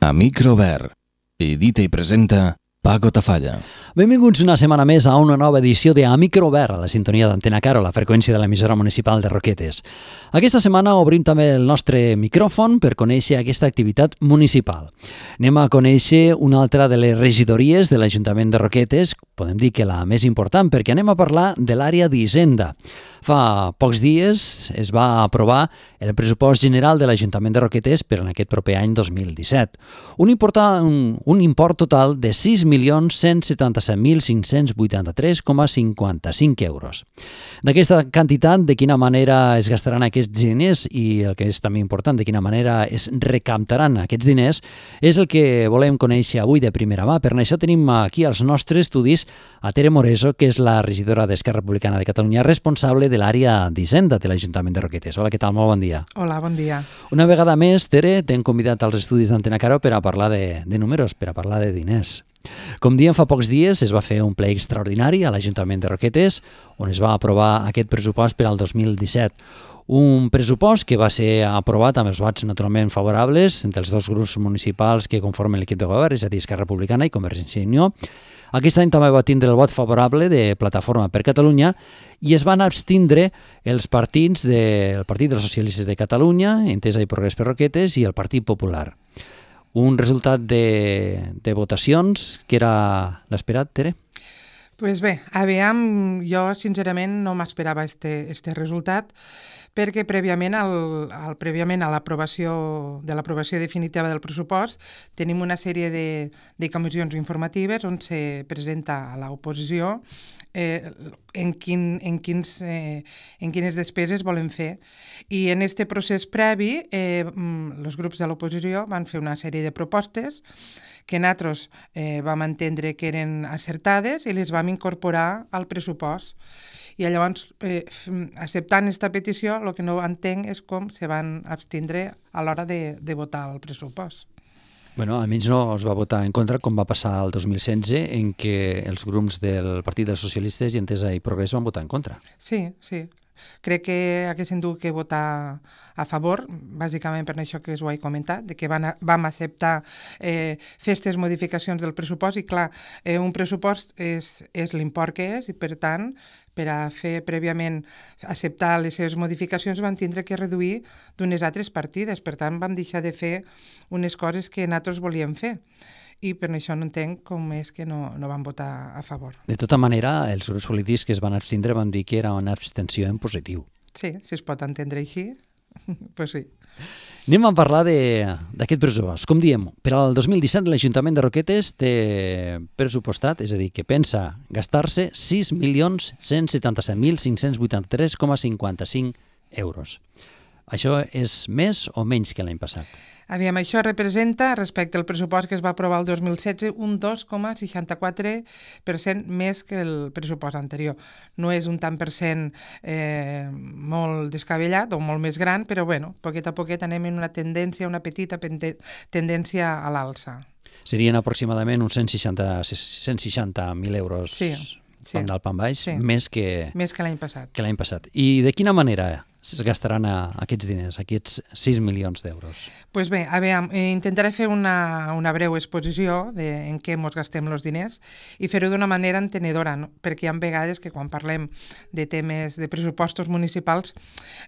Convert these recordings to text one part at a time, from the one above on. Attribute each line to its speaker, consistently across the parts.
Speaker 1: a Robert. Edita i presenta Paco Tafalla. Benvinguts una setmana més a una nova edició de A Robert, a la sintonia d'Antena Caro, la freqüència de l'emissora municipal de Roquetes. Aquesta setmana obrim també el nostre micròfon per conèixer aquesta activitat municipal. Anem a conèixer una altra de les regidories de l'Ajuntament de Roquetes, podem dir que la més important, perquè anem a parlar de l'àrea d'Hisenda. Fa pocs dies es va aprovar el pressupost general de l'Ajuntament de Roquetes per en aquest proper any 2017. Un, import, un, un import total de 6.177.583,55 euros. D'aquesta quantitat, de quina manera es gastaran aquests diners i el que és també important, de quina manera es recaptaran aquests diners, és el que volem conèixer avui de primera mà. Per això tenim aquí els nostres estudis a Tere Moreso, que és la regidora d'Esquerra Republicana de Catalunya, responsable de l'àrea d'Hisenda de l'Ajuntament de Roquetes. Hola, què tal? Molt bon dia.
Speaker 2: Hola, bon dia.
Speaker 1: Una vegada més, Tere, t'hem convidat als estudis d'Antena Caro per a parlar de, de números, per a parlar de diners. Com diem, fa pocs dies es va fer un ple extraordinari a l'Ajuntament de Roquetes on es va aprovar aquest pressupost per al 2017 un pressupost que va ser aprovat amb els vots naturalment favorables entre els dos grups municipals que conformen l'equip de govern, és a dir, Esquerra Republicana i Convergència i Unió. Aquest any també va tindre el vot favorable de Plataforma per Catalunya i es van abstindre els partits del de, Partit dels Socialistes de Catalunya, Entesa i Progrés per Roquetes, i el Partit Popular. Un resultat de, de votacions que era l'esperat, Tere?
Speaker 2: Doncs pues bé, aviam, jo sincerament no m'esperava este, este resultat perquè prèviament, al, al, prèviament a l'aprovació de l'aprovació definitiva del pressupost tenim una sèrie de, de comissions informatives on se presenta a l'oposició eh, en, quin, en, quins, eh, en quines despeses volen fer. I en aquest procés previ, eh, els grups de l'oposició van fer una sèrie de propostes que nosaltres eh, vam entendre que eren acertades i les vam incorporar al pressupost i llavors, eh, acceptant aquesta petició, el que no entenc és com se van abstindre a l'hora de, de votar el pressupost.
Speaker 1: Bueno, almenys no es va votar en contra com va passar el 2016 en què els grups del Partit dels Socialistes i Entesa i Progrés van votar en contra.
Speaker 2: Sí, sí. Crec que haguessin dut que votar a favor, bàsicament per això que us ho he comentat, de que van, vam acceptar eh, festes modificacions del pressupost i, clar, eh, un pressupost és, és l'import que és i, per tant, per a fer prèviament acceptar les seves modificacions vam tindre que reduir d'unes altres partides. Per tant, vam deixar de fer unes coses que nosaltres volíem fer i per això no entenc com és que no, no van votar a favor.
Speaker 1: De tota manera, els grups polítics que es van abstindre van dir que era una abstenció en positiu.
Speaker 2: Sí, si es pot entendre així, pues sí.
Speaker 1: Anem a parlar d'aquest pressupost. Com diem, per al 2017 l'Ajuntament de Roquetes té pressupostat, és a dir, que pensa gastar-se 6.177.583,55 euros. Això és més o menys que l'any passat?
Speaker 2: Aviam, això representa, respecte al pressupost que es va aprovar el 2016, un 2,64% més que el pressupost anterior. No és un tant per cent eh, molt descabellat o molt més gran, però bueno, poquet a poquet anem en una tendència, una petita tendència a l'alça.
Speaker 1: Serien aproximadament uns 160.000 160 euros sí, sí. pam del pam baix, sí. més que,
Speaker 2: més que l'any passat.
Speaker 1: Que l'any passat. I de quina manera es gastaran a, aquests diners, aquests 6 milions d'euros?
Speaker 2: pues bé, a veure, eh, intentaré fer una, una breu exposició de en què ens gastem els diners i fer-ho d'una manera entenedora, no? perquè hi ha vegades que quan parlem de temes de pressupostos municipals,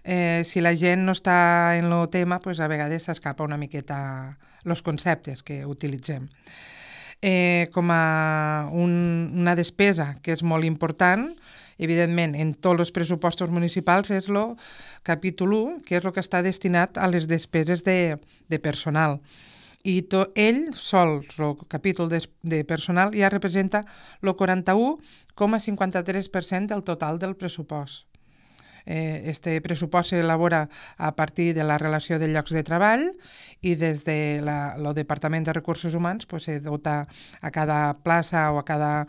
Speaker 2: eh, si la gent no està en el tema, pues a vegades s'escapa una miqueta els conceptes que utilitzem eh, com a un, una despesa que és molt important evidentment, en tots els pressupostos municipals és el capítol 1, que és el que està destinat a les despeses de, de personal. I to, ell, sols, el capítol de, de personal, ja representa el 41,53% del total del pressupost. Eh, este pressupost s'elabora a partir de la relació de llocs de treball i des de la, el Departament de Recursos Humans pues, se dota a cada plaça o a cada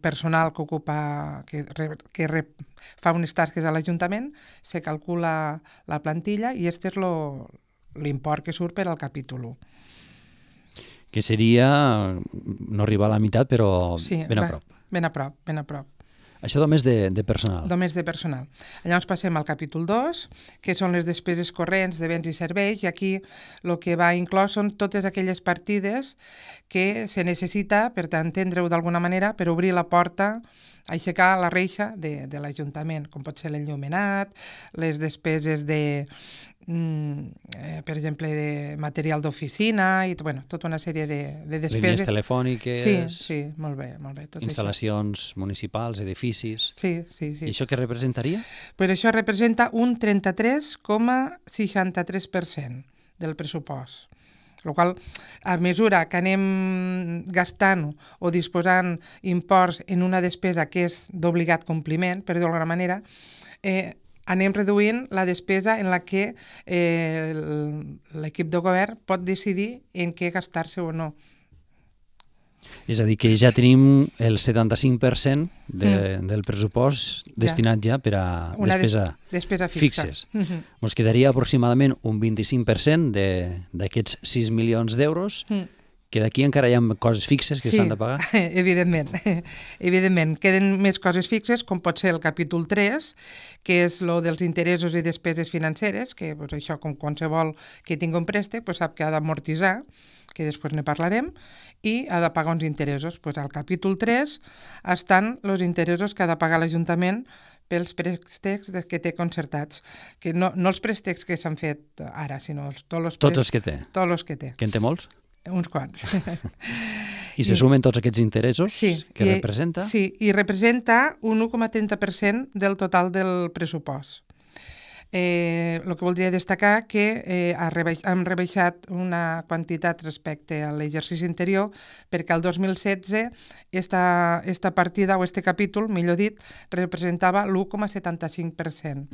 Speaker 2: personal que ocupa, que, re, que re, fa unes tasques a l'Ajuntament, se calcula la plantilla i este és l'import que surt per al capítol 1.
Speaker 1: Que seria no arribar a la meitat, però sí, ben a prop.
Speaker 2: Ben a prop, ben a prop.
Speaker 1: Això només de, de personal.
Speaker 2: Només de personal. Llavors passem al capítol 2, que són les despeses corrents de béns i serveis, i aquí el que va inclòs són totes aquelles partides que se necessita, per tant, entendre-ho d'alguna manera, per obrir la porta aixecar la reixa de, de l'Ajuntament, com pot ser l'enllumenat, les despeses de, Mm, eh, per exemple, de material d'oficina i bueno, tota una sèrie de, de despeses. Línies telefòniques. Sí, sí, molt bé, molt bé. Tot
Speaker 1: instal·lacions això.
Speaker 2: municipals, edificis. Sí, sí, sí. I això què representaria? Pues això representa un 33,63% del pressupost. El qual, a mesura que anem gastant o disposant imports en una despesa que és d'obligat compliment, per dir-ho d'alguna manera, eh, anem reduint la despesa en la que eh, l'equip de govern pot decidir en què gastar-se o no.
Speaker 1: És a dir, que ja tenim el 75% de, mm. del pressupost destinat ja, ja per a Una despesa, des despesa fixa. fixes. Mm -hmm. Ens quedaria aproximadament un 25% d'aquests 6 milions d'euros mm que d'aquí encara hi ha coses fixes que s'han sí, de pagar?
Speaker 2: evidentment. Evidentment, queden més coses fixes, com pot ser el capítol 3, que és lo dels interessos i despeses financeres, que pues, això, com qualsevol que tingui un préstec, pues, sap que ha d'amortitzar, que després ne parlarem, i ha de pagar uns interessos. Pues, al capítol 3 estan els interessos que ha de pagar l'Ajuntament pels préstecs que té concertats, que no, no els préstecs que s'han fet ara, sinó els, tots els Tots els que té. Tots els que té. Que en té molts? uns quants.
Speaker 1: I se sumen tots aquests interessos sí, que i, representa? Sí,
Speaker 2: i representa un 1,30% del total del pressupost. Eh, el que voldria destacar que eh, hem rebaixat una quantitat respecte a l'exercici interior perquè el 2016 esta, esta partida o este capítol, millor dit, representava l'1,75%.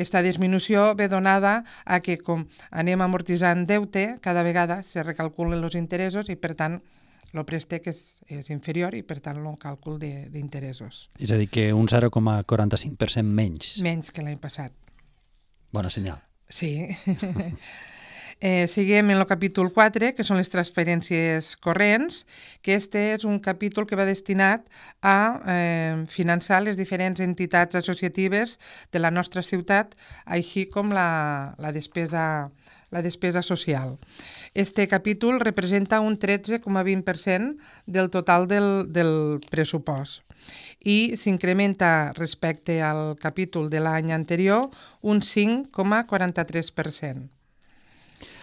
Speaker 2: Esta disminució ve donada a que com anem amortitzant deute, cada vegada se recalculen els interessos i, per tant, el préstec és, és inferior i, per tant, el càlcul d'interessos.
Speaker 1: És a dir, que un 0,45% menys.
Speaker 2: Menys que l'any passat. Buena señal. Sí. Eh, seguim en el capítol 4, que són les transferències corrents, que este és un capítol que va destinat a eh, finançar les diferents entitats associatives de la nostra ciutat, així com la, la despesa la despesa social. Este capítol representa un 13,20% del total del, del pressupost i s'incrementa respecte al capítol de l'any anterior un 5,43%.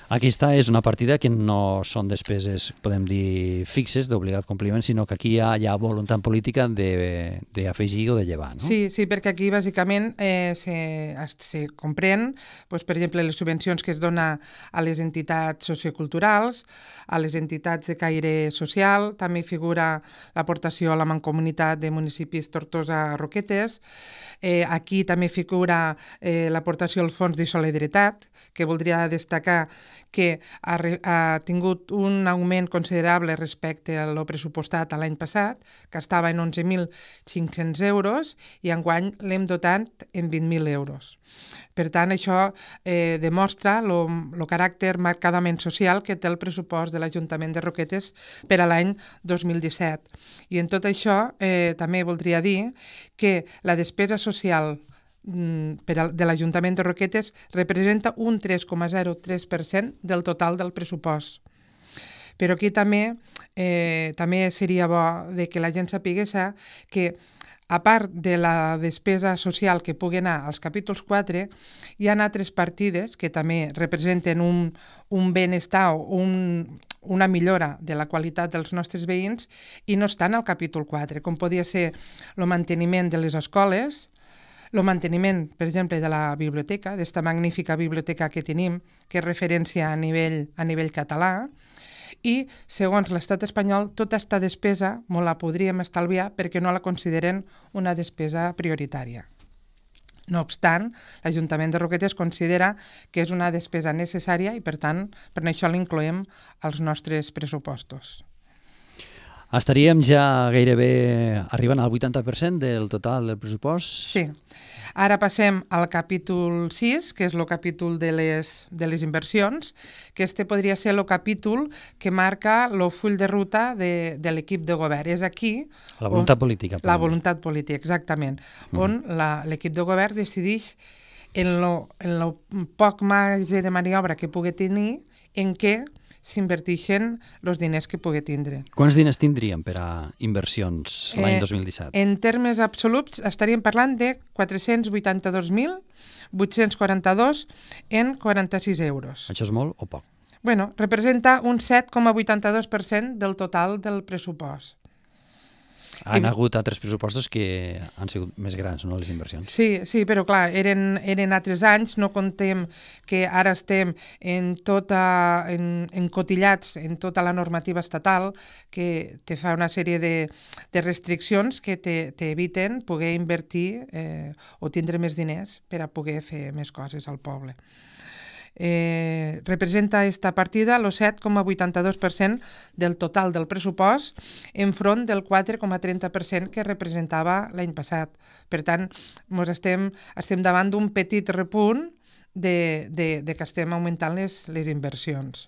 Speaker 1: Aquesta és una partida que no són despeses, podem dir, fixes d'obligat compliment, sinó que aquí hi ha, hi ha voluntat política
Speaker 2: d'afegir o de llevar, no? Sí, sí, perquè aquí bàsicament eh, se, se comprèn, doncs, per exemple, les subvencions que es dona a les entitats socioculturals, a les entitats de caire social, també figura l'aportació a la mancomunitat de municipis Tortosa-Roquetes, eh, aquí també figura eh, l'aportació al Fons de Solidaritat, que voldria destacar que ha, ha tingut un augment considerable respecte a lo pressupostat a l'any passat, que estava en 11.500 euros, i en guany l'hem dotat en 20.000 euros. Per tant, això eh, demostra el caràcter marcadament social que té el pressupost de l'Ajuntament de Roquetes per a l'any 2017. I en tot això eh, també voldria dir que la despesa social social Mm, per a, de l'Ajuntament de Roquetes representa un 3,03% del total del pressupost. Però aquí també eh, també seria bo de que la gent sapigués eh, que a part de la despesa social que pugui anar als capítols 4, hi ha altres partides que també representen un, un benestar o un, una millora de la qualitat dels nostres veïns i no estan al capítol 4, com podia ser el manteniment de les escoles, el manteniment, per exemple, de la biblioteca, d'esta magnífica biblioteca que tenim, que és referència a nivell, a nivell català, i, segons l'estat espanyol, tota aquesta despesa no la podríem estalviar perquè no la consideren una despesa prioritària. No obstant, l'Ajuntament de Roquetes considera que és una despesa necessària i, per tant, per això l'incloem als nostres pressupostos.
Speaker 1: Estaríem ja gairebé arribant al 80% del total del pressupost?
Speaker 2: Sí. Ara passem al capítol 6, que és el capítol de les, de les inversions, que este podria ser el capítol que marca el full de ruta de, de l'equip de govern. És aquí... La voluntat on, política. La voluntat política, exactament. Mm. On l'equip de govern decideix en el poc marge de maniobra que pugui tenir en què s'invertixen els diners que pugui tindre.
Speaker 1: Quants diners tindríem per a inversions l'any eh, 2017? En
Speaker 2: termes absoluts estaríem parlant de 482.842 en 46 euros.
Speaker 1: Això és molt o poc?
Speaker 2: Bueno, representa un 7,82% del total del pressupost.
Speaker 1: Han I... hagut altres pressupostos que han sigut més grans, no, les inversions?
Speaker 2: Sí, sí, però clar, eren, eren altres anys, no contem que ara estem en tota, en, encotillats en tota la normativa estatal que te fa una sèrie de, de restriccions que t'eviten te, poder invertir eh, o tindre més diners per a poder fer més coses al poble eh, representa esta partida el 7,82% del total del pressupost enfront del 4,30% que representava l'any passat. Per tant, mos estem, estem davant d'un petit repunt de, de, de que estem augmentant les, les inversions.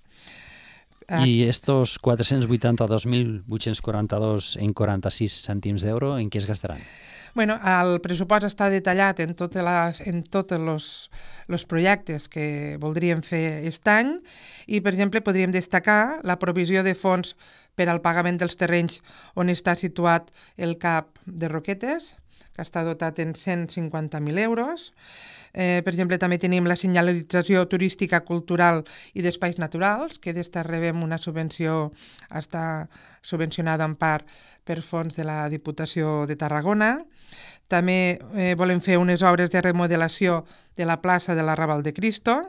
Speaker 2: Ah. I
Speaker 1: estos 482.842 en 46 cèntims d'euro, en què es gastaran?
Speaker 2: Bueno, el pressupost està detallat en tots les, en tots els, els projectes que voldríem fer aquest any i, per exemple, podríem destacar la provisió de fons per al pagament dels terrenys on està situat el CAP de Roquetes, que està dotat en 150.000 euros, Eh, per exemple, també tenim la senyalització turística, cultural i d'espais naturals, que d'esta rebem una subvenció, està subvencionada en part per fons de la Diputació de Tarragona. També eh, volem fer unes obres de remodelació de la plaça de la Raval de Cristo,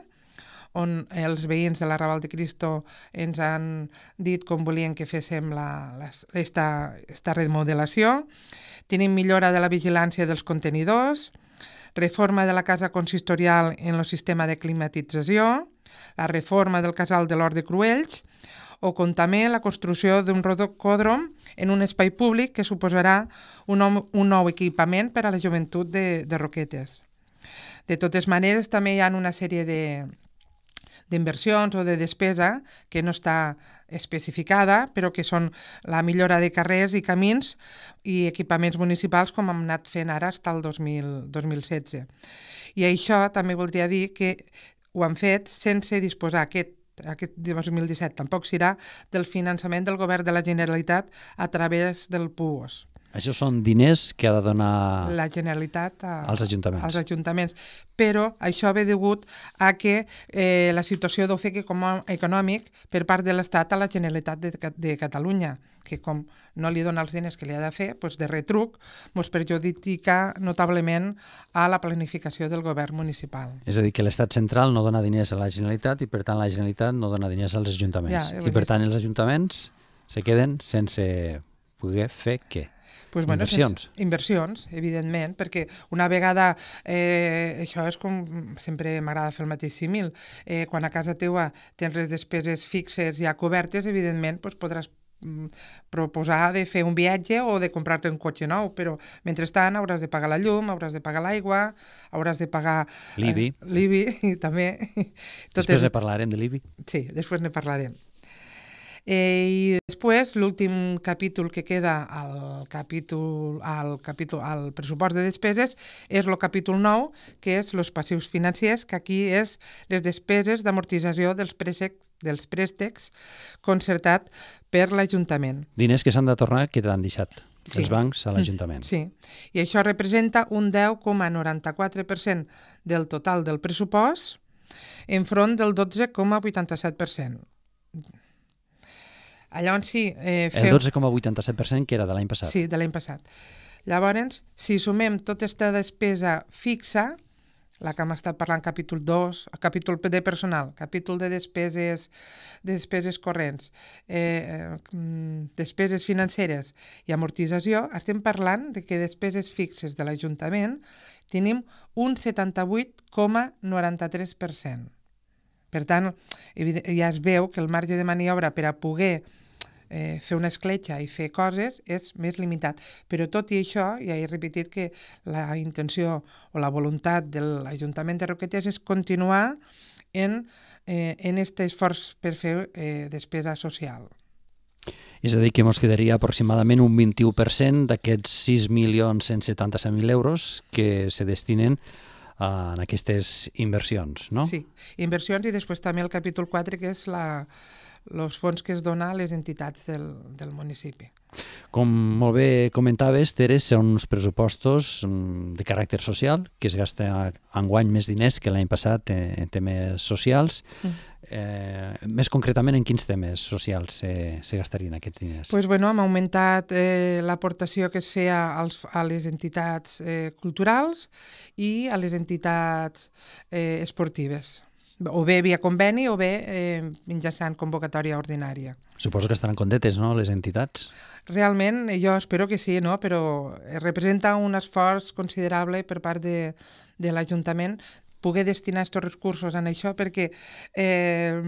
Speaker 2: on els veïns de la Raval de Cristo ens han dit com volien que féssim la, la, esta, esta remodelació. Tenim millora de la vigilància dels contenidors, reforma de la casa consistorial en el sistema de climatització, la reforma del casal de l'Hort de Cruells o com també la construcció d'un rodocòdrom en un espai públic que suposarà un, nou, un nou equipament per a la joventut de, de Roquetes. De totes maneres, també hi ha una sèrie de, d'inversions o de despesa que no està especificada, però que són la millora de carrers i camins i equipaments municipals com hem anat fent ara fins al 2000, 2016. I això també voldria dir que ho han fet sense disposar aquest aquest 2017 tampoc serà del finançament del govern de la Generalitat a través del PUOS.
Speaker 1: Això són diners que ha de donar... La
Speaker 2: Generalitat a, als, ajuntaments. als ajuntaments. Però això ve degut a que eh, la situació d'ofec econòmic per part de l'Estat a la Generalitat de, de Catalunya, que com no li dona els diners que li ha de fer, doncs de retruc, doncs perjudica notablement a la planificació del govern municipal.
Speaker 1: És a dir, que l'Estat central no dona diners a la Generalitat i, per tant, la Generalitat no dona diners als ajuntaments. Ja, eh, I, per tant, els ajuntaments se queden sense poder fer què? Pues, bueno, inversions.
Speaker 2: Sense, inversions, evidentment, perquè una vegada, eh, això és com sempre m'agrada fer el mateix símil, eh, quan a casa teua tens les despeses fixes ja cobertes, evidentment pues, podràs mm, proposar de fer un viatge o de comprar-te un cotxe nou, però mentrestant hauràs de pagar la llum, hauràs de pagar l'aigua, hauràs de pagar... L'IBI. Eh, L'IBI, també. Tot després és... ne parlarem de l'IBI. Sí, després ne parlarem. Eh, I després, l'últim capítol que queda al capítol, al capítol al pressupost de despeses és el capítol 9, que és els passius financers, que aquí és les despeses d'amortització dels, préssecs dels préstecs concertat per l'Ajuntament.
Speaker 1: Diners que s'han de tornar que t'han deixat sí. els bancs a l'Ajuntament.
Speaker 2: Sí, i això representa un 10,94% del total del pressupost enfront del 12,87%. Llavors, sí... Eh, feu... El
Speaker 1: 12,87% que era de l'any passat. Sí,
Speaker 2: de l'any passat. Llavors, si sumem tota aquesta despesa fixa, la que hem estat parlant, capítol 2, capítol de personal, capítol de despeses, despeses corrents, eh, eh mm, despeses financeres i amortització, estem parlant de que despeses fixes de l'Ajuntament tenim un 78,93%. Per tant, ja es veu que el marge de maniobra per a poder eh, fer una escletxa i fer coses és més limitat. Però tot i això, ja he repetit que la intenció o la voluntat de l'Ajuntament de Roquetes és continuar en, eh, en este esforç per fer eh, despesa social.
Speaker 1: És a dir, que ens quedaria aproximadament un 21% d'aquests 6.177.000 euros que se destinen en aquestes inversions, no? Sí,
Speaker 2: inversions i després també el capítol 4, que és la, els fons que es dona a les entitats del, del municipi.
Speaker 1: Com molt bé comentaves, Tere, són uns pressupostos mm, de caràcter social, que es gasta enguany més diners que l'any passat en, en temes socials. Mm. Eh, més concretament, en quins temes socials eh, se gastarien aquests diners? Pues
Speaker 2: bueno, hem augmentat eh, l'aportació que es feia als, a les entitats eh, culturals i a les entitats eh, esportives o bé via conveni o bé eh, mitjançant convocatòria ordinària.
Speaker 1: Suposo que estaran contentes, no?, les entitats.
Speaker 2: Realment, jo espero que sí, no?, però eh, representa un esforç considerable per part de, de l'Ajuntament poder destinar aquests recursos en això perquè eh,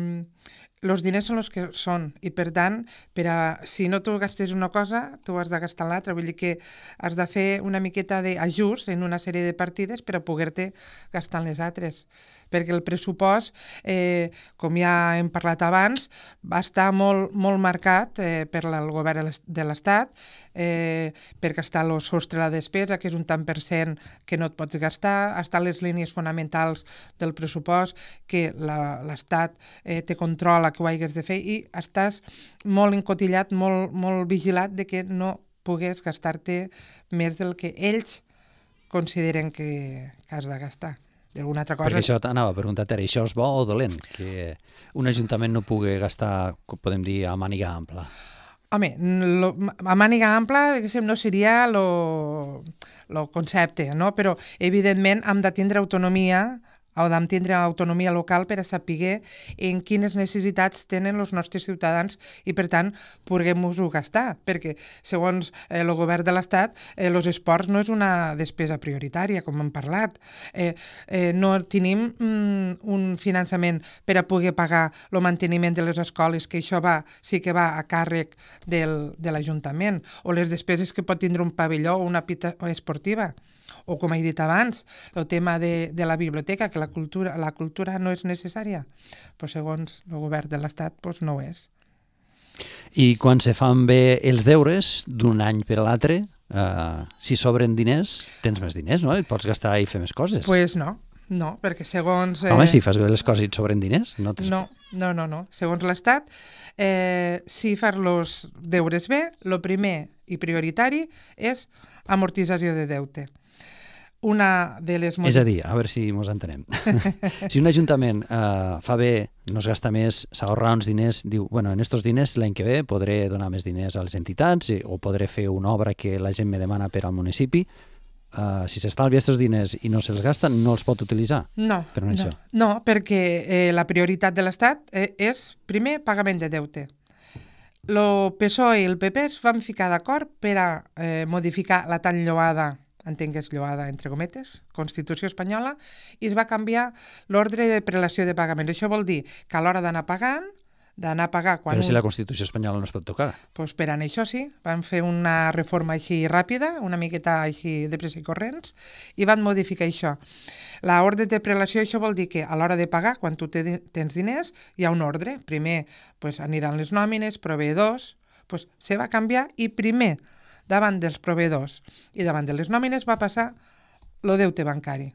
Speaker 2: diners són els que són i per tant, per a, si no tu gastes una cosa, tu has de gastar l'altra, vull dir que has de fer una miqueta d'ajust en una sèrie de partides per a poder-te gastar les altres perquè el pressupost, eh, com ja hem parlat abans, va estar molt, molt marcat eh, per el govern de l'Estat, eh, perquè està el sostre de la despesa, que és un tant per cent que no et pots gastar, està les línies fonamentals del pressupost, que l'Estat eh, te controla que ho hagués de fer, i estàs molt encotillat, molt, molt vigilat de que no pogués gastar-te més del que ells consideren que, que has de gastar i alguna altra cosa... Perquè això
Speaker 1: t'anava a preguntar, això és bo o dolent? Que un ajuntament no pugui gastar, podem dir, a màniga ampla.
Speaker 2: Home, lo, a màniga ampla, diguéssim, no seria el concepte, no? però evidentment hem de tindre autonomia Hauríem tindre autonomia local per a saber en quines necessitats tenen els nostres ciutadans i, per tant, puguem-nos-ho gastar, perquè, segons eh, el eh, govern de l'Estat, els eh, esports no és una despesa prioritària, com hem parlat. Eh, eh, no tenim mm, un finançament per a poder pagar el manteniment de les escoles, que això va, sí que va a càrrec del, de l'Ajuntament, o les despeses que pot tindre un pavelló o una pita esportiva o com he dit abans, el tema de, de la biblioteca, que la cultura, la cultura no és necessària, però segons el govern de l'Estat pues, doncs, no ho és.
Speaker 1: I quan se fan bé els deures d'un any per l'altre, eh, si sobren diners, tens més diners, no? I pots gastar i fer més coses. Pues
Speaker 2: no, no, perquè segons... Eh... Home, si
Speaker 1: fas bé les coses i et sobren diners... No, tens...
Speaker 2: no, no, no, no. Segons l'Estat, eh, si fas els deures bé, el primer i prioritari és amortització de deute una de les... És a dir,
Speaker 1: a veure si ens entenem. si un ajuntament eh, fa bé, no es gasta més, s'ahorra uns diners, diu, bueno, en estos diners l'any que ve podré donar més diners a les entitats eh, o podré fer una obra que la gent me demana per al municipi, Uh, si s'estalvia aquests diners i no se'ls gasta, no els pot utilitzar?
Speaker 2: No, per no, això. no perquè eh, la prioritat de l'Estat eh, és, primer, pagament de deute. El PSOE i el PP es van ficar d'acord per a eh, modificar la tan lloada entenc que és lloada entre cometes, Constitució espanyola, i es va canviar l'ordre de prelació de pagaments. Això vol dir que a l'hora d'anar pagant, d'anar a pagar... Quan Però si la
Speaker 1: Constitució espanyola no es pot tocar.
Speaker 2: Doncs per això sí, van fer una reforma així ràpida, una miqueta així de pressa i corrents, i van modificar això. La ordre de prelació, això vol dir que a l'hora de pagar, quan tu tens diners, hi ha un ordre. Primer pues, aniran les nòmines, proveïdors, pues, se va canviar i primer davant dels proveïdors i davant de les nòmines va passar lo deute bancari.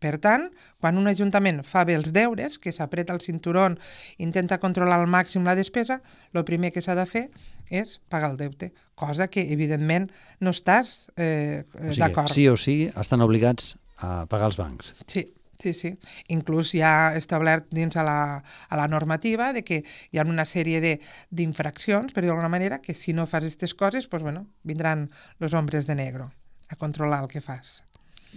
Speaker 2: Per tant, quan un ajuntament fa bé els deures, que s'apreta el i intenta controlar al màxim la despesa, el primer que s'ha de fer és pagar el deute, cosa que, evidentment, no estàs eh, o sigui, d'acord. Sí
Speaker 1: o sí, estan obligats a pagar els bancs.
Speaker 2: Sí. Sí, sí. Inclús hi ha establert dins a la, a la normativa de que hi ha una sèrie d'infraccions, per dir d'alguna manera, que si no fas aquestes coses, pues, doncs, bueno, vindran los hombres de negro a controlar el que fas.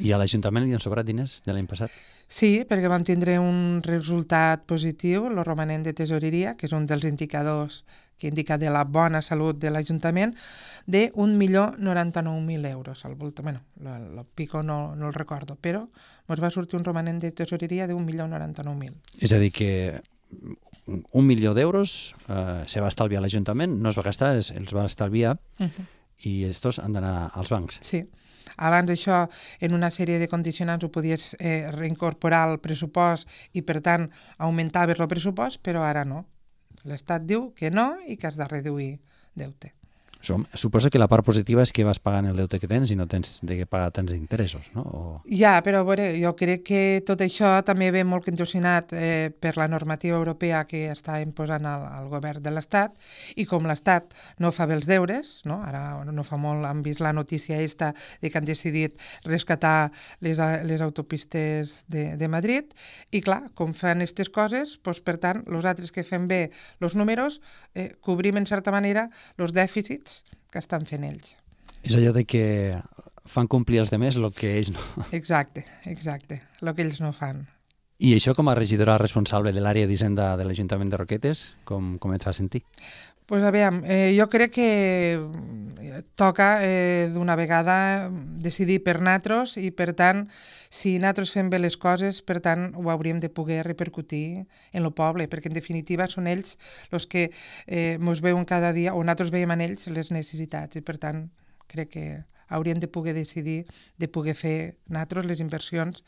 Speaker 1: I a l'Ajuntament li han sobrat diners de l'any passat?
Speaker 2: Sí, perquè vam tindre un resultat positiu, el romanent de tesoreria, que és un dels indicadors que indica de la bona salut de l'Ajuntament, de 1.099.000 euros. Al voltant, bueno, el pico no, no el recordo, però ens va sortir un romanent de tesoreria de 1.099.000.
Speaker 1: És a dir, que un milió d'euros eh, se va estalviar l'Ajuntament,
Speaker 2: no es va gastar, es, els va estalviar, uh -huh. i estos han d'anar als bancs. Sí. Abans això, en una sèrie de condicionants, ho podies eh, reincorporar al pressupost i, per tant, augmentaves el pressupost, però ara no. L'Estat diu que no i que has de reduir deute.
Speaker 1: Som, suposa que la part positiva és que vas pagant el deute que tens i no tens de pagar tants interessos, no? O...
Speaker 2: Ja, però bueno, jo crec que tot això també ve molt condicionat eh, per la normativa europea que està imposant el, el govern de l'Estat i com l'Estat no fa bé els deures, no? ara no fa molt han vist la notícia esta de que han decidit rescatar les, les autopistes de, de Madrid i clar, com fan aquestes coses, doncs, per tant, nosaltres que fem bé els números, eh, cobrim en certa manera els dèficits coses que estan fent ells.
Speaker 1: És allò de que fan complir els demés el que ells no.
Speaker 2: Exacte, exacte, el que ells no fan.
Speaker 1: I això com a regidora responsable de l'àrea d'Hisenda de l'Ajuntament de Roquetes, com, com et fa sentir?
Speaker 2: pues aviam, eh, jo crec que eh, toca eh, d'una vegada decidir per natros i, per tant, si natros fem bé les coses, per tant, ho hauríem de poder repercutir en el poble, perquè, en definitiva, són ells els que eh, mos veuen cada dia, o natros veiem en ells les necessitats, i, per tant, crec que hauríem de poder decidir de poder fer natros les inversions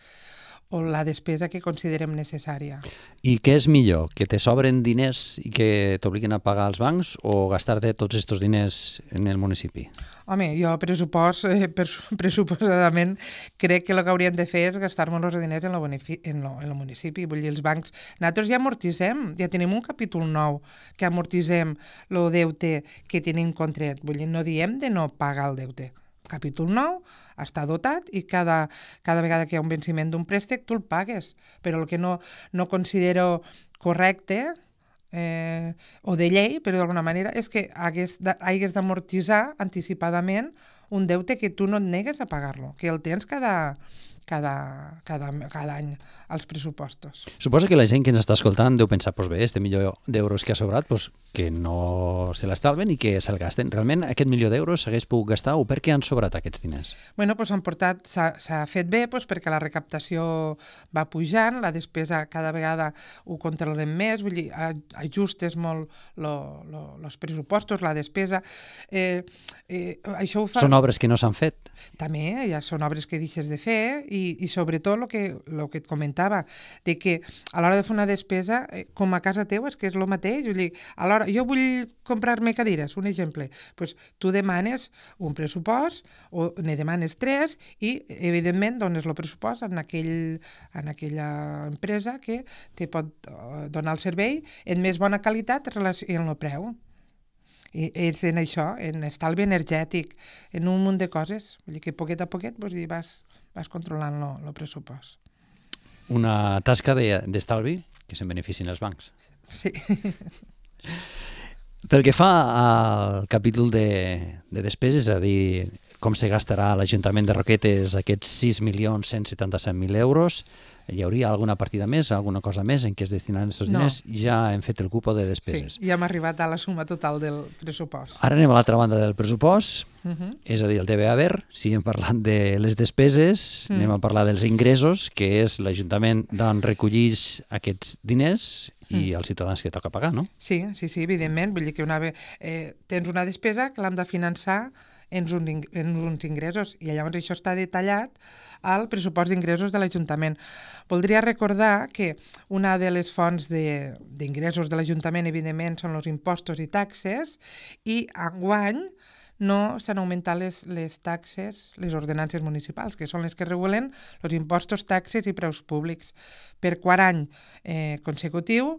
Speaker 2: o la despesa que considerem necessària.
Speaker 1: I què és millor? Que te sobren diners i que t'obliguen a pagar als bancs o gastar-te tots aquests diners en el municipi?
Speaker 2: Home, jo pressupost, eh, pressuposadament crec que el que hauríem de fer és gastar-nos els diners en el, en, lo, en el municipi. Vull dir, els bancs... Nosaltres ja amortitzem, ja tenim un capítol nou que amortitzem el deute que tenim contret. Vull dir, no diem de no pagar el deute capítol 9, està dotat i cada, cada vegada que hi ha un venciment d'un préstec tu el pagues, però el que no, no considero correcte eh, o de llei, però d'alguna manera, és que hagués d'amortitzar anticipadament un deute que tu no et negues a pagar-lo, que el tens cada, cada, cada, cada any els pressupostos.
Speaker 1: Suposa que la gent que ens està escoltant deu pensar, doncs bé, este milió d'euros que ha sobrat, doncs que no se l'estalven i que se'l gasten. Realment aquest milió d'euros s'hagués pogut gastar o per què han sobrat aquests diners?
Speaker 2: bueno, doncs han portat, s'ha fet bé doncs, perquè la recaptació va pujant, la despesa cada vegada ho controlem més, vull dir, ajustes molt lo, los pressupostos, la despesa. Eh, eh, això ho fa... Són obres que no s'han fet. També, ja són obres que deixes de fer i, i sobretot el que, lo que et comentava, de que a l'hora de fer una despesa, eh, com a casa teva, és que és el mateix. Vull dir, a l'hora, jo vull comprar-me cadires, un exemple. Pues, tu demanes un pressupost, o ne demanes tres, i evidentment dones el pressupost en, aquell, en aquella empresa que te pot eh, donar el servei en més bona qualitat en el preu. I és en això, en estalvi energètic, en un munt de coses. Vull dir que poquet a poquet pues, doncs, vas vas controlant el pressupost.
Speaker 1: Una tasca d'estalvi de, que se'n beneficin els bancs. Sí. Pel que fa al capítol de, de despeses, és a dir, com se gastarà l'Ajuntament de Roquetes aquests 6.177.000 euros. Hi hauria alguna partida més, alguna cosa més en què es destinaran aquests diners? No. Ja hem fet el cupo de despeses.
Speaker 2: Sí, ja hem arribat a la suma total del pressupost. Ara
Speaker 1: anem a l'altra banda del pressupost, uh mhm. -huh. és a dir, el TVA Ver. Si hem parlant de les despeses, uh mm. -huh. anem a parlar dels ingressos, que és l'Ajuntament d'on recollir aquests diners Mm. i mm. els ciutadans que toca pagar, no?
Speaker 2: Sí, sí, sí, evidentment. Vull dir que una, eh, tens una despesa que l'hem de finançar en, un, en uns ingressos i llavors això està detallat al pressupost d'ingressos de l'Ajuntament. Voldria recordar que una de les fonts d'ingressos de, de l'Ajuntament, evidentment, són els impostos i taxes i enguany guany no s'han augmentat les, les taxes, les ordenances municipals, que són les que regulen els impostos, taxes i preus públics. Per quart any eh, consecutiu,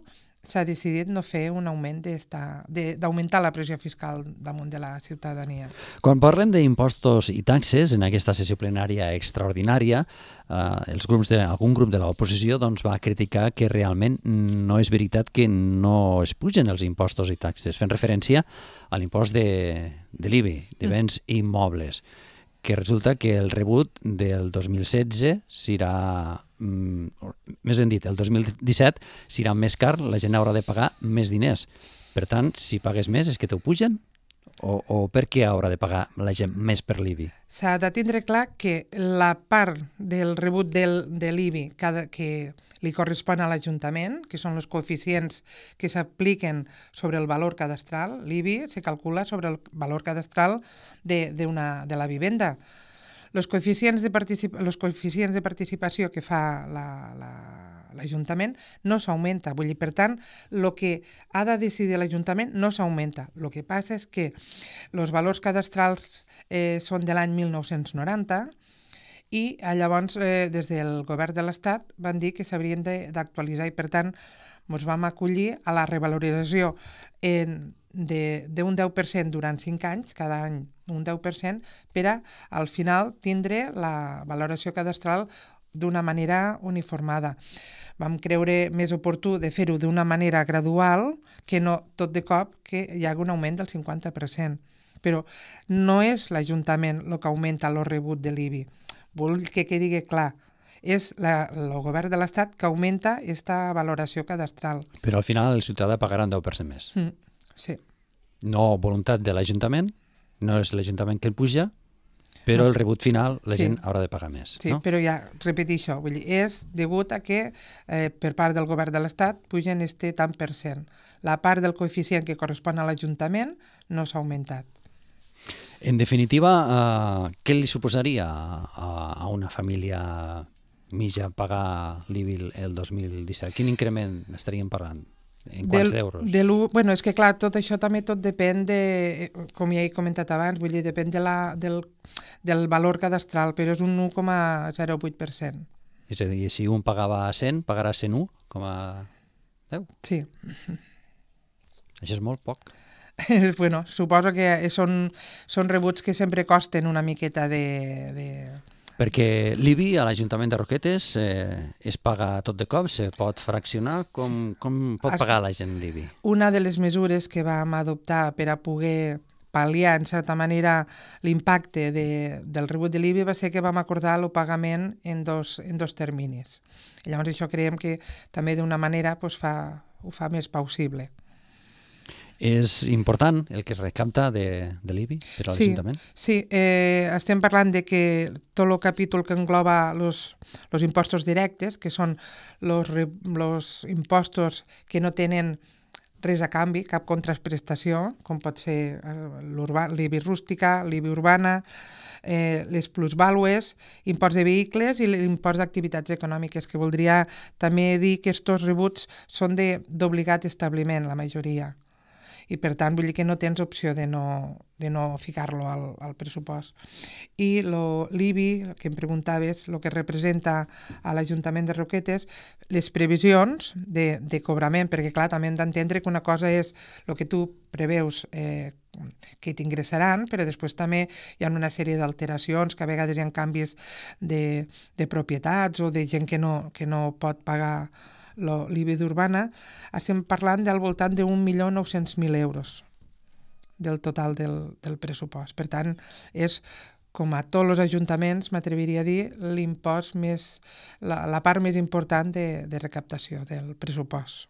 Speaker 2: s'ha decidit no fer un augment d'augmentar la pressió fiscal damunt de la ciutadania.
Speaker 1: Quan parlem d'impostos i taxes en aquesta sessió plenària extraordinària, eh, els grups de, algun grup de l'oposició doncs, va criticar que realment no és veritat que no es pugen els impostos i taxes, fent referència a l'impost de, de l'IBI, de mm. béns immobles que resulta que el rebut del 2016 serà Mm, més ben dit, el 2017 serà més car, la gent haurà de pagar més diners. Per tant, si pagues més és que t'ho pugen? O, o per què haurà de pagar la gent més per l'IBI?
Speaker 2: S'ha de tindre clar que la part del rebut del, de l'IBI que li correspon a l'Ajuntament, que són els coeficients que s'apliquen sobre el valor cadastral, l'IBI se calcula sobre el valor cadastral de, de, una, de la vivenda. Los coeficients de, particip los coeficients de participació que fa la, la, l'Ajuntament no s'augmenta. Vull dir, per tant, el que ha de decidir l'Ajuntament no s'augmenta. El que passa és que els valors cadastrals eh, són de l'any 1990, i eh, llavors eh, des del govern de l'Estat van dir que s'haurien d'actualitzar i per tant ens vam acollir a la revalorització en, de, de un 10% durant 5 anys, cada any un 10%, per a al final tindre la valoració cadastral d'una manera uniformada. Vam creure més oportú de fer-ho d'una manera gradual que no tot de cop que hi hagi un augment del 50%. Però no és l'Ajuntament el que augmenta el rebut de l'IBI, vull que quedi clar, és la, el govern de l'Estat que augmenta aquesta valoració cadastral.
Speaker 1: Però al final el ciutadà pagarà un 10% més.
Speaker 2: Mm, sí.
Speaker 1: No voluntat de l'Ajuntament, no és l'Ajuntament que el puja, però el rebut final la sí. gent haurà de pagar més. Sí, no? però
Speaker 2: ja, repetir això, vull dir, és degut a que eh, per part del govern de l'Estat pugen este tant per cent. La part del coeficient que correspon a l'Ajuntament no s'ha augmentat.
Speaker 1: En definitiva, eh, què li suposaria a, a una família mitja pagar l'IBIL el 2017? Quin increment estaríem parlant? En quants del, euros? De
Speaker 2: bueno, és que clar, tot això també tot depèn de, com ja he comentat abans, vull dir, depèn de la, del, del valor cadastral, però és un 1,08%.
Speaker 1: És a dir, si un pagava 100, pagarà 101, com a Sí. Això és molt poc.
Speaker 2: bueno, suposo que són, són rebuts que sempre costen una miqueta de... de...
Speaker 1: Perquè l'IBI a l'Ajuntament de Roquetes eh, es paga tot de cop, se pot fraccionar, com, sí. com pot Això, pagar la gent l'IBI?
Speaker 2: Una de les mesures que vam adoptar per a poder pal·liar, en certa manera, l'impacte de, del rebut de l'IBI va ser que vam acordar el pagament en dos, en dos terminis. llavors això creiem que també d'una manera pues, fa, ho fa més possible.
Speaker 1: És important el que es recapta de, de l'IBI per a l'Ajuntament?
Speaker 2: Sí, sí eh, estem parlant de que tot el capítol que engloba los, los impostos directes, que són los, los impostos que no tenen res a canvi, cap contraprestació, com pot ser eh, l'IBI rústica, l'IBI urbana, eh, les plusvàlues, impost de vehicles i l'impost d'activitats econòmiques, que voldria també dir que aquests rebuts són d'obligat establiment, la majoria i per tant vull dir que no tens opció de no, de no ficar-lo al, al pressupost. I l'IBI, que em preguntaves, el que representa a l'Ajuntament de Roquetes, les previsions de, de cobrament, perquè clar, també hem d'entendre que una cosa és el que tu preveus eh, que t'ingressaran, però després també hi ha una sèrie d'alteracions, que a vegades hi ha canvis de, de propietats o de gent que no, que no pot pagar la libido urbana, estem parlant del voltant de 1.900.000 euros del total del, del pressupost. Per tant, és com a tots els ajuntaments, m'atreviria a dir, l'impost més, la, la part més important de, de recaptació del pressupost.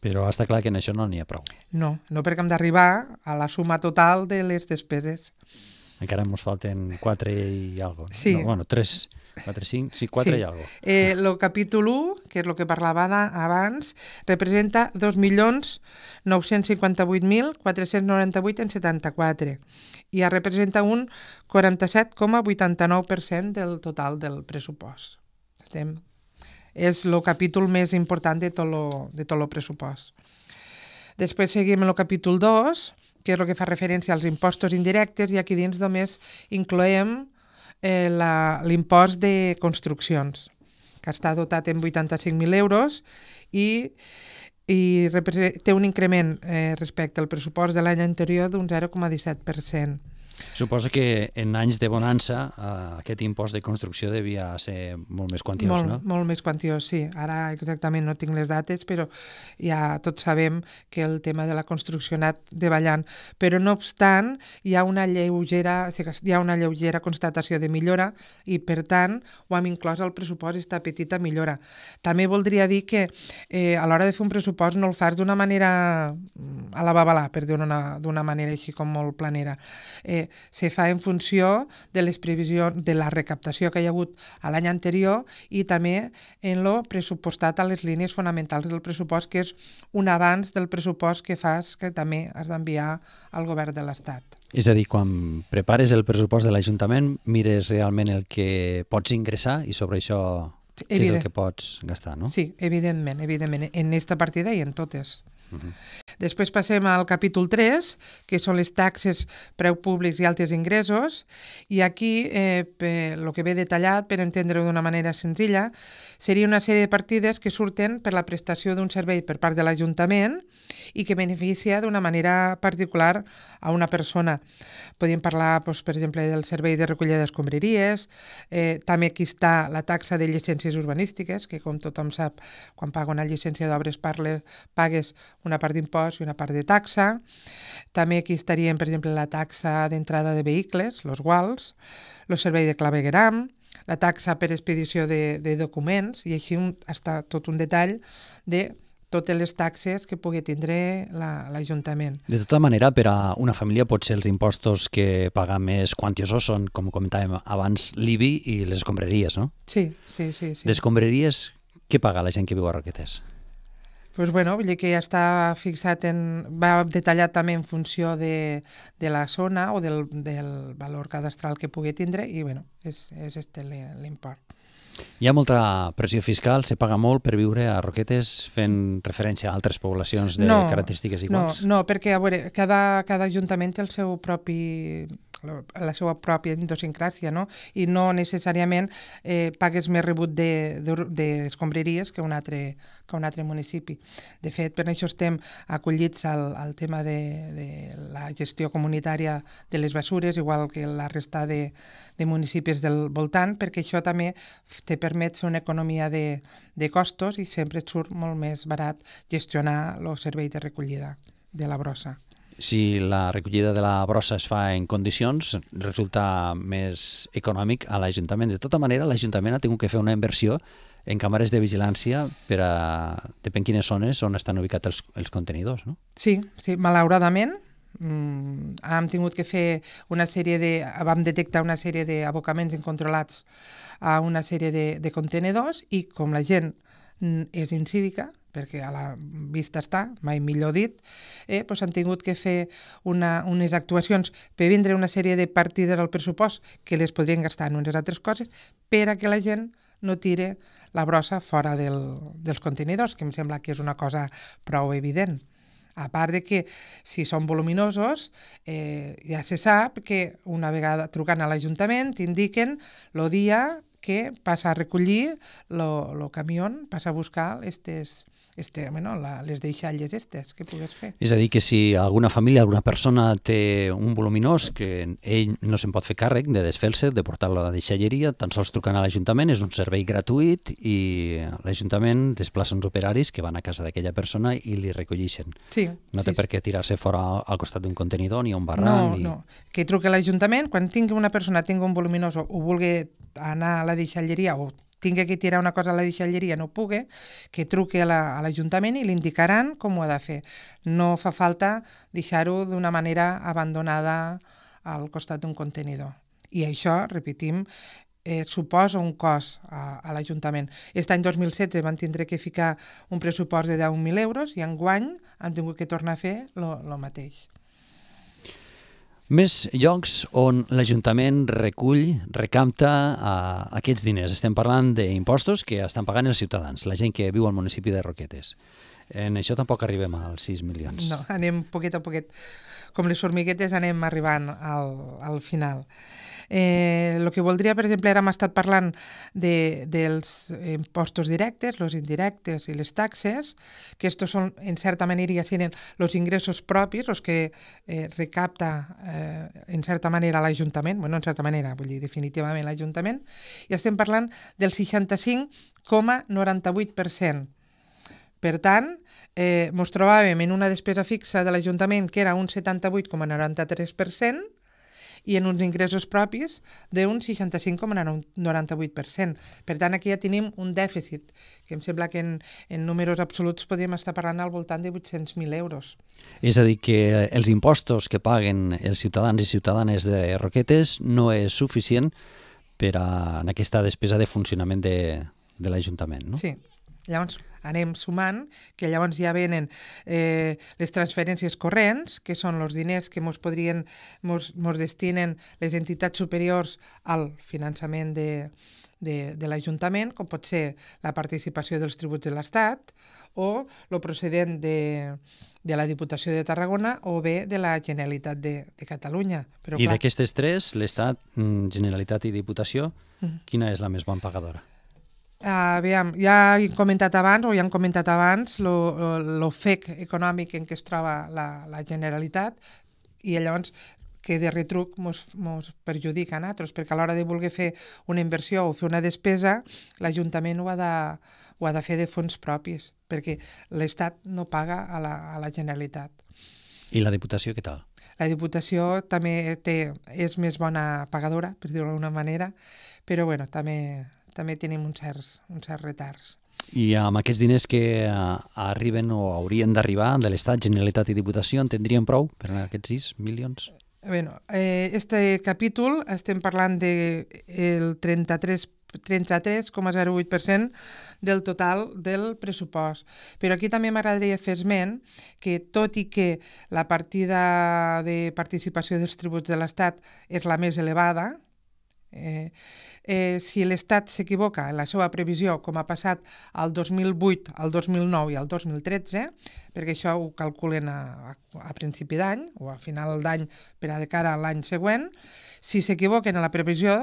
Speaker 1: Però està clar que en això no n'hi ha prou.
Speaker 2: No, no perquè hem d'arribar a la suma total de les despeses.
Speaker 1: Encara ens falten 4 i alguna cosa. Sí. No, bueno, 3, 4, 5, sí, 4 sí. i alguna cosa.
Speaker 2: Eh, lo capítol 1, que és el que parlava abans, representa 2.958.498 en 74 i ja representa un 47,89% del total del pressupost. Estem... És el capítol més important de tot lo, de tot el pressupost. Després seguim el capítol 2, que és el que fa referència als impostos indirectes, i aquí dins només incloem eh, l'impost de construccions, que està dotat en 85.000 euros i, i té un increment eh, respecte al pressupost de l'any anterior d'un 0,17%.
Speaker 1: Suposa que en anys de bonança eh, aquest impost de construcció devia ser molt més quantiós, molt, no?
Speaker 2: Molt més quantiós, sí. Ara exactament no tinc les dates, però ja tots sabem que el tema de la construcció ha anat davallant. Però no obstant, hi ha una lleugera, hi ha una lleugera constatació de millora i, per tant, ho hem inclòs al pressupost aquesta petita millora. També voldria dir que eh, a l'hora de fer un pressupost no el fas d'una manera mm, a la babalà, per dir-ho d'una manera així com molt planera. Eh, se fa en funció de les previsions de la recaptació que hi ha hagut a l'any anterior i també en lo pressupostat a les línies fonamentals del pressupost, que és un abans del pressupost que fas que també has d'enviar al govern de l'Estat.
Speaker 1: És a dir, quan prepares el pressupost de l'Ajuntament, mires realment el que pots ingressar i sobre això Evident. és el que pots gastar, no?
Speaker 2: Sí, evidentment, evidentment, en aquesta partida i en totes. Uh mhm. -huh. Després passem al capítol 3, que són les taxes, preu públics i altres ingressos, i aquí eh, el eh, que ve detallat, per entendre-ho d'una manera senzilla, seria una sèrie de partides que surten per la prestació d'un servei per part de l'Ajuntament, i que beneficia d'una manera particular a una persona. Podríem parlar, doncs, per exemple, del servei de recollida d'escombraries, eh, també aquí està la taxa de llicències urbanístiques, que com tothom sap, quan paga una llicència d'obres pagues una part d'impost i una part de taxa. També aquí estarien, per exemple, la taxa d'entrada de vehicles, los guals, el servei de clavegueram, la taxa per expedició de, de documents, i així un, està tot un detall de totes les taxes que pugui tindre l'Ajuntament.
Speaker 1: La, de tota manera, per a una família pot ser els impostos que paga més quantiosos són, com comentàvem abans, l'IBI i les escombreries, no?
Speaker 2: Sí, sí, sí. sí. Les
Speaker 1: escombreries, què paga la gent que viu a Roquetes?
Speaker 2: pues bueno, vull dir que ja està fixat en... va detallat també en funció de, de la zona o del, del valor cadastral que pugui tindre i bueno, és, és este l'import.
Speaker 1: Hi ha molta pressió fiscal, se paga molt per viure a Roquetes fent referència a altres poblacions de no, característiques iguals?
Speaker 2: No, no perquè a veure, cada, cada ajuntament té el seu propi la seva pròpia idiosincràsia, no? I no necessàriament eh, pagues més rebut d'escombreries de, de, que, un altre, que un altre municipi. De fet, per això estem acollits al, al tema de, de la gestió comunitària de les basures, igual que la resta de, de municipis del voltant, perquè això també te permet fer una economia de, de costos i sempre et surt molt més barat gestionar el servei de recollida de la brossa
Speaker 1: si la recollida de la brossa es fa en condicions, resulta més econòmic a l'Ajuntament. De tota manera, l'Ajuntament ha tingut que fer una inversió en càmeres de vigilància per a, depèn quines zones on estan ubicats els, els contenidors, no?
Speaker 2: Sí, sí, malauradament, Mm, hem tingut que fer una sèrie de... vam detectar una sèrie d'abocaments incontrolats a una sèrie de, de contenedors i com la gent mm, és incívica, perquè a la vista està, mai millor dit, eh, doncs han tingut que fer una, unes actuacions per vindre una sèrie de partides al pressupost que les podrien gastar en unes altres coses per a que la gent no tire la brossa fora del, dels contenidors, que em sembla que és una cosa prou evident. A part de que si són voluminosos, eh, ja se sap que una vegada trucant a l'Ajuntament t'indiquen el dia que passa a recollir el camió, passa a buscar aquestes este, bueno, la, les deixalles estes que pugues fer.
Speaker 1: És a dir, que si alguna família, alguna persona té un voluminós que ell no se'n pot fer càrrec de desfer-se, de portar-lo a la deixalleria, tan sols trucant a l'Ajuntament, és un servei gratuït i l'Ajuntament desplaça uns operaris que van a casa d'aquella persona i li recollixen.
Speaker 2: Sí, no té sí,
Speaker 1: per què tirar-se fora al costat d'un contenidor ni a un barranc. No, ni... no.
Speaker 2: Que truque a l'Ajuntament, quan tingui una persona, tingui un voluminós o, o vulgui anar a la deixalleria o tingui que tirar una cosa a la deixalleria, no pugui, que truque a l'Ajuntament la, i li indicaran com ho ha de fer. No fa falta deixar-ho d'una manera abandonada al costat d'un contenidor. I això, repetim, eh, suposa un cost a, a l'Ajuntament. Aquest any 2016 van tindre que ficar un pressupost de 10.000 euros i en guany han tingut que tornar a fer el mateix.
Speaker 1: Més llocs on l'Ajuntament recull, recapta eh, aquests diners. Estem parlant d'impostos que estan pagant els ciutadans, la gent que viu al municipi de Roquetes. En això tampoc arribem als 6 milions. No,
Speaker 2: anem poquet a poquet. Com les formiguetes anem arribant al, al final. Eh, que voldria, per exemple, ara hem estat parlant de, dels impostos directes, els indirectes i les taxes, que estos són, en certa manera, sent els ingressos propis, els que eh, recapta, eh, en certa manera, l'Ajuntament, bueno, en certa manera, vull dir, definitivament l'Ajuntament, i estem parlant del 65,98%. Per tant, eh, trobàvem en una despesa fixa de l'Ajuntament que era un 78,93% i en uns ingressos propis d'un 65,98%. Per tant, aquí ja tenim un dèficit, que em sembla que en, en números absoluts podríem estar parlant al voltant de 800.000 euros.
Speaker 1: És a dir, que eh, els impostos que paguen els ciutadans i ciutadanes de Roquetes no és suficient per a en aquesta despesa de funcionament de, de l'Ajuntament, no?
Speaker 2: Sí. Llavors, anem sumant, que llavors ja venen eh, les transferències corrents, que són els diners que ens podrien, mos, mos destinen les entitats superiors al finançament de, de, de l'Ajuntament, com pot ser la participació dels tributs de l'Estat o el procedent de, de la Diputació de Tarragona o bé de la Generalitat de, de Catalunya. Però, I
Speaker 1: d'aquestes tres, l'Estat, mm, Generalitat i Diputació, mm. quina és la més bon pagadora?
Speaker 2: Uh, aviam, ja he comentat abans, o ja han comentat abans, l'ofec econòmic en què es troba la, la Generalitat i llavors que de retruc ens perjudica a nosaltres, perquè a l'hora de voler fer una inversió o fer una despesa, l'Ajuntament ho, ha de, ho ha de fer de fons propis, perquè l'Estat no paga a la, a la Generalitat.
Speaker 1: I la Diputació què tal?
Speaker 2: La Diputació també té, és més bona pagadora, per dir-ho d'alguna manera, però bueno, també també tenim uns certs, uns certs retards.
Speaker 1: I amb aquests diners que eh, arriben o haurien d'arribar de l'Estat, Generalitat i Diputació, en tindrien prou per a aquests 6 milions?
Speaker 2: Eh, bueno, eh, este capítol estem parlant del eh, el 33 33,08% del total del pressupost. Però aquí també m'agradaria fer esment que, tot i que la partida de participació dels tributs de l'Estat és la més elevada, Eh, eh, si l'Estat s'equivoca en la seva previsió, com ha passat al 2008, al 2009 i al 2013, perquè això ho calculen a, a, a principi d'any o a final d'any per a de cara a l'any següent, si s'equivoquen en la previsió,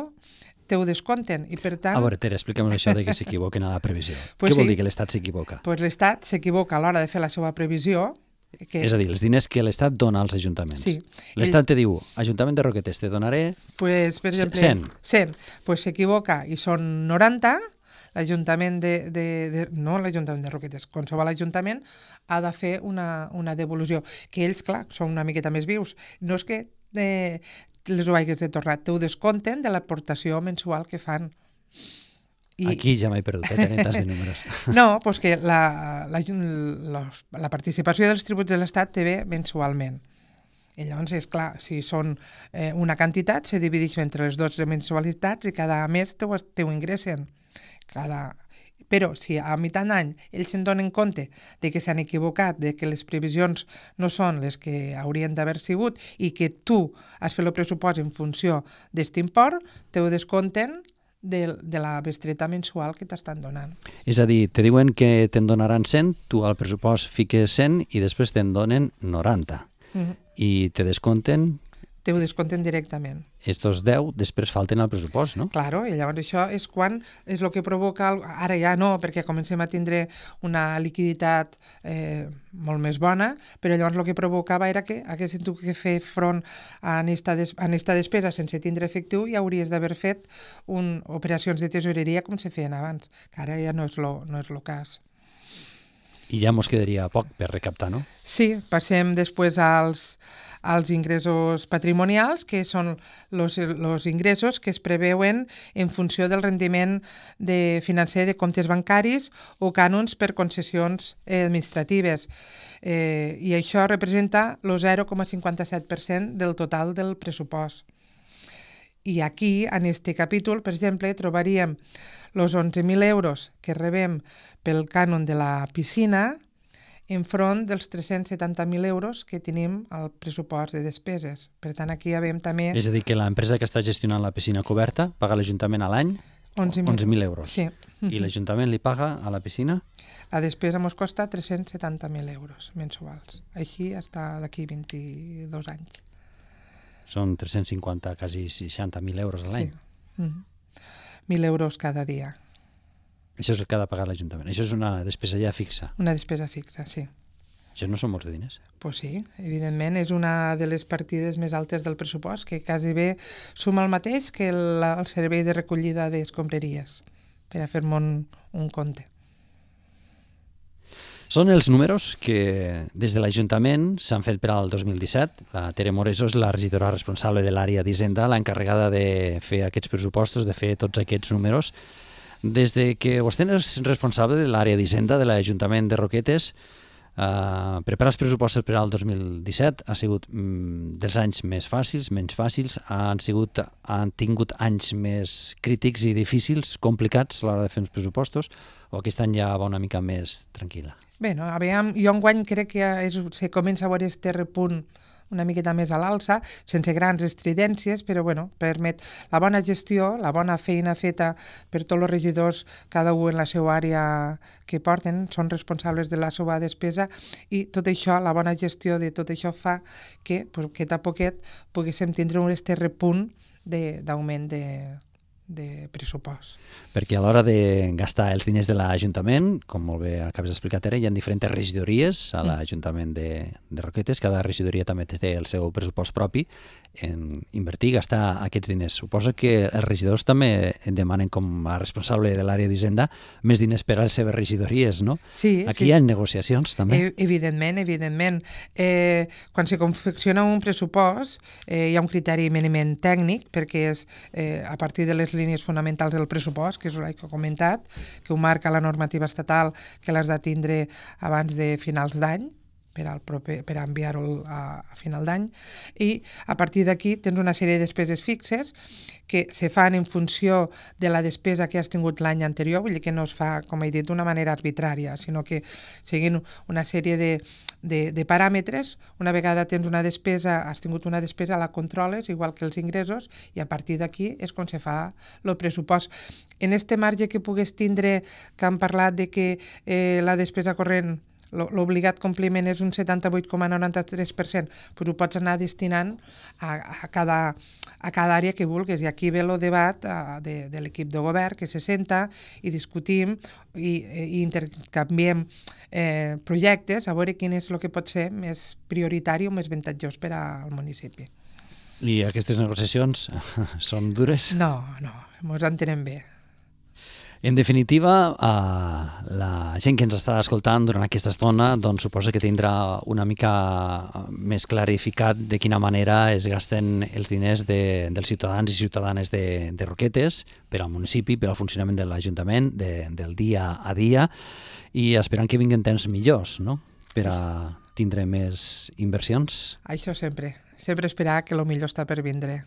Speaker 2: te ho descompten i per tant... A veure,
Speaker 1: Tere, explica'm això de que s'equivoquen a la previsió. pues Què sí. vol dir que l'Estat s'equivoca?
Speaker 2: Pues l'Estat s'equivoca a l'hora de fer la seva previsió que... És a dir, els
Speaker 1: diners que l'Estat dona als ajuntaments. Sí. L'Estat te diu, Ajuntament de Roquetes, te donaré pues, per exemple, 100.
Speaker 2: 100. Pues s'equivoca i són 90, l'Ajuntament de, de, de... No l'Ajuntament de Roquetes, qualsevol Ajuntament ha de fer una, una devolució. Que ells, clar, són una miqueta més vius. No és que eh, les ho hagués de tornar, ho descompten de l'aportació mensual que fan. I... Aquí m'he perdut, eh, tenen tants de números. no, pues que la, la, los, la participació dels tributs de l'Estat té bé mensualment. I llavors, és clar, si són eh, una quantitat, se divideix entre les 12 mensualitats i cada mes te ho, te ho ingressen. Cada... Però si a mitjan any ells se'n donen compte de que s'han equivocat, de que les previsions no són les que haurien d'haver sigut i que tu has fet el pressupost en funció d'aquest import, te ho descompten de, de la bestreta mensual que t'estan donant.
Speaker 1: És a dir, te diuen que te'n donaran 100, tu al pressupost fiques 100 i després te'n donen 90. Uh -huh. I te descompten
Speaker 2: te ho descompten directament.
Speaker 1: Estos 10 després falten al pressupost, no?
Speaker 2: Claro, i llavors això és quan és el que provoca... El... Ara ja no, perquè comencem a tindre una liquiditat eh, molt més bona, però llavors el que provocava era que haguessin tu que fer front a aquesta, des... a aquesta despesa sense tindre efectiu i hauries d'haver fet un... operacions de tesoreria com se feien abans, que ara ja no és el no és lo cas.
Speaker 1: I ja mos quedaria poc per recaptar, no?
Speaker 2: Sí, passem després als, als ingressos patrimonials, que són els ingressos que es preveuen en funció del rendiment de financer de comptes bancaris o cànons per concessions eh, administratives. Eh, I això representa el 0,57% del total del pressupost. I aquí, en este capítol, per exemple, trobaríem els 11.000 euros que rebem pel cànon de la piscina enfront dels 370.000 euros que tenim al pressupost de despeses. Per tant, aquí ja veiem també... És a
Speaker 1: dir, que l'empresa que està gestionant la piscina coberta paga l'Ajuntament a l'any 11.000 11 euros. Sí. I l'Ajuntament li paga a la piscina?
Speaker 2: La despesa ens costa 370.000 euros mensuals. Així està d'aquí 22 anys.
Speaker 1: Són 350, quasi 60.000 euros a l'any. Sí.
Speaker 2: Mm -hmm. 1.000 euros cada dia.
Speaker 1: Això és el que ha de pagar l'Ajuntament. Això és una despesa ja fixa.
Speaker 2: Una despesa fixa, sí.
Speaker 1: Això no són molts de diners.
Speaker 2: Pues sí, evidentment, és una de les partides més altes del pressupost, que quasi bé suma el mateix que el, el servei de recollida d'escombraries, per a fer-me un, un compte.
Speaker 1: Són els números que des de l'Ajuntament s'han fet per al 2017. La Tere Moreso és la regidora responsable de l'àrea d'Hisenda, l'encarregada de fer aquests pressupostos, de fer tots aquests números. Des de que vostè és responsable de l'àrea d'Hisenda de l'Ajuntament de Roquetes, Eh, preparar els pressupostos per al 2017 ha sigut mm, dels anys més fàcils, menys fàcils, han, sigut, han tingut anys més crítics i difícils, complicats a l'hora de fer uns pressupostos, o aquest any ja va una mica més tranquil·la?
Speaker 2: Bé, no, aviam, jo enguany crec que és, se comença a veure este repunt una miqueta més a l'alça, sense grans estridències, però bueno, permet la bona gestió, la bona feina feta per tots els regidors, cada un en la seva àrea que porten, són responsables de la seva despesa, i tot això, la bona gestió de tot això fa que, que a poquet, poguéssim tindre un este repunt d'augment de, de pressupost.
Speaker 1: Perquè a l'hora de gastar els diners de l'Ajuntament, com molt bé acabes d'explicar, ara hi ha diferents regidories a mm. l'Ajuntament de, de Roquetes. Cada regidoria també té el seu pressupost propi en invertir i gastar aquests diners. Suposa que els regidors també demanen com a responsable de l'àrea d'Hisenda més diners per a les seves regidories, no? Sí, Aquí sí. hi ha negociacions, també.
Speaker 2: E evidentment, evidentment. Eh, quan se confecciona un pressupost, eh, hi ha un criteri mínim tècnic, perquè és eh, a partir de les línies fonamentals del pressupost, que és el que he comentat, que ho marca la normativa estatal, que l'has de tindre abans de finals d'any, per, al proper, per enviar-ho a, a final d'any, i a partir d'aquí tens una sèrie de despeses fixes que se fan en funció de la despesa que has tingut l'any anterior, vull dir que no es fa, com he dit, d'una manera arbitrària, sinó que seguint una sèrie de, de, de paràmetres, una vegada tens una despesa, has tingut una despesa, la controles, igual que els ingressos, i a partir d'aquí és com se fa el pressupost. En este marge que pugues tindre, que han parlat de que eh, la despesa corrent l'obligat compliment és un 78,93%, doncs ho pots anar destinant a, a, cada, a cada àrea que vulguis. I aquí ve el debat a, eh, de, de l'equip de govern que se senta i discutim i, i intercanviem eh, projectes a veure quin és el que pot ser més prioritari o més ventajós per al municipi.
Speaker 1: I aquestes negociacions són dures? No, no,
Speaker 2: ens entenem bé.
Speaker 1: En definitiva, eh, la gent que ens està escoltant durant aquesta estona doncs suposa que tindrà una mica eh, més clarificat de quina manera es gasten els diners de, dels ciutadans i ciutadanes de, de Roquetes per al municipi, per al funcionament de l'Ajuntament, de, del dia a dia i esperant que vinguin temps millors, no? Per a tindre més inversions.
Speaker 2: Això sempre, sempre esperar que el millor està per vindre.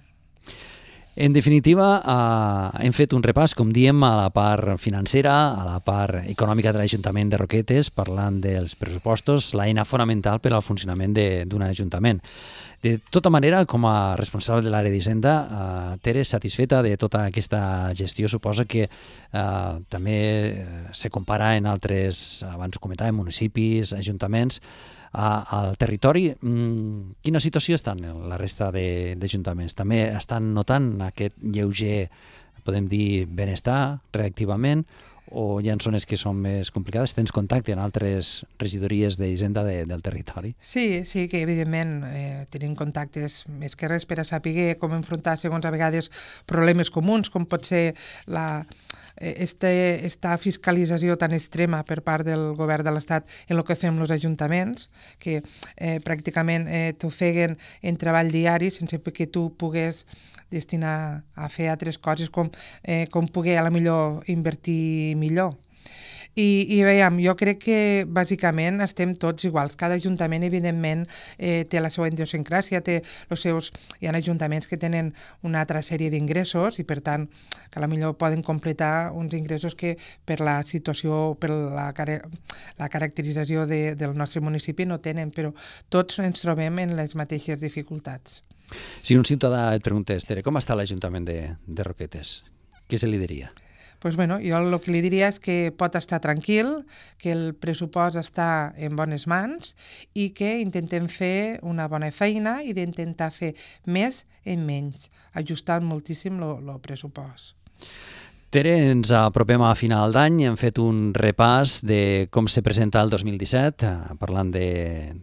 Speaker 1: En definitiva, eh, hem fet un repàs, com diem, a la part financera, a la part econòmica de l'Ajuntament de Roquetes, parlant dels pressupostos, l'eina fonamental per al funcionament d'un ajuntament. De tota manera, com a responsable de l'àrea d'Hisenda, eh, Tere, satisfeta de tota aquesta gestió, suposa que eh, també eh, se compara en altres, abans comentàvem, municipis, ajuntaments, a, al territori. Mm, quina situació estan la resta d'ajuntaments? També estan notant aquest lleuger, podem dir, benestar reactivament o hi ha zones que són més complicades? Tens contacte amb altres regidories d'Hisenda de, del territori?
Speaker 2: Sí, sí, que evidentment eh, tenim contactes més que res per a saber com enfrontar segons a vegades problemes comuns, com pot ser la, Eh, este, esta fiscalització tan extrema per part del govern de l'Estat en el que fem els ajuntaments, que eh, pràcticament eh, t'ofeguen en treball diari sense que tu pogués destinar a fer altres coses com, eh, com poder a la millor invertir millor. I, I veiem, jo crec que bàsicament estem tots iguals. Cada ajuntament, evidentment, eh, té la seva idiosincràsia, té els seus... Hi ha ajuntaments que tenen una altra sèrie d'ingressos i, per tant, que a la millor poden completar uns ingressos que per la situació, per la, la caracterització de, del nostre municipi no tenen, però tots ens trobem en les mateixes dificultats.
Speaker 1: Si un ciutadà et preguntés, Tere, com està l'Ajuntament de, de Roquetes? Què se li diria?
Speaker 2: pues doncs bueno, jo el que li diria és que pot estar tranquil, que el pressupost està en bones mans i que intentem fer una bona feina i d'intentar fer més en menys, ajustant moltíssim el pressupost.
Speaker 1: Tere, ens apropem a final d'any, hem fet un repàs de com se presenta el 2017, eh, parlant de,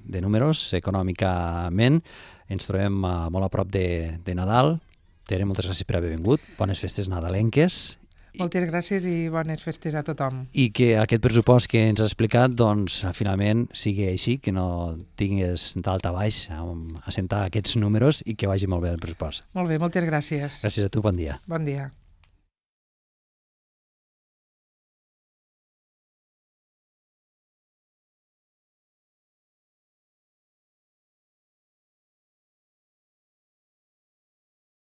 Speaker 1: de números econòmicament. Ens trobem eh, molt a prop de, de Nadal. Tere, moltes gràcies per haver vingut. Bones festes nadalenques
Speaker 2: moltes gràcies i bones festes a tothom.
Speaker 1: I que aquest pressupost que ens has explicat, doncs, finalment sigui així, que no tinguis d'alta a baix a assentar aquests números i que vagi molt bé el
Speaker 2: pressupost. Molt bé, moltes gràcies. Gràcies a tu, bon dia. Bon dia.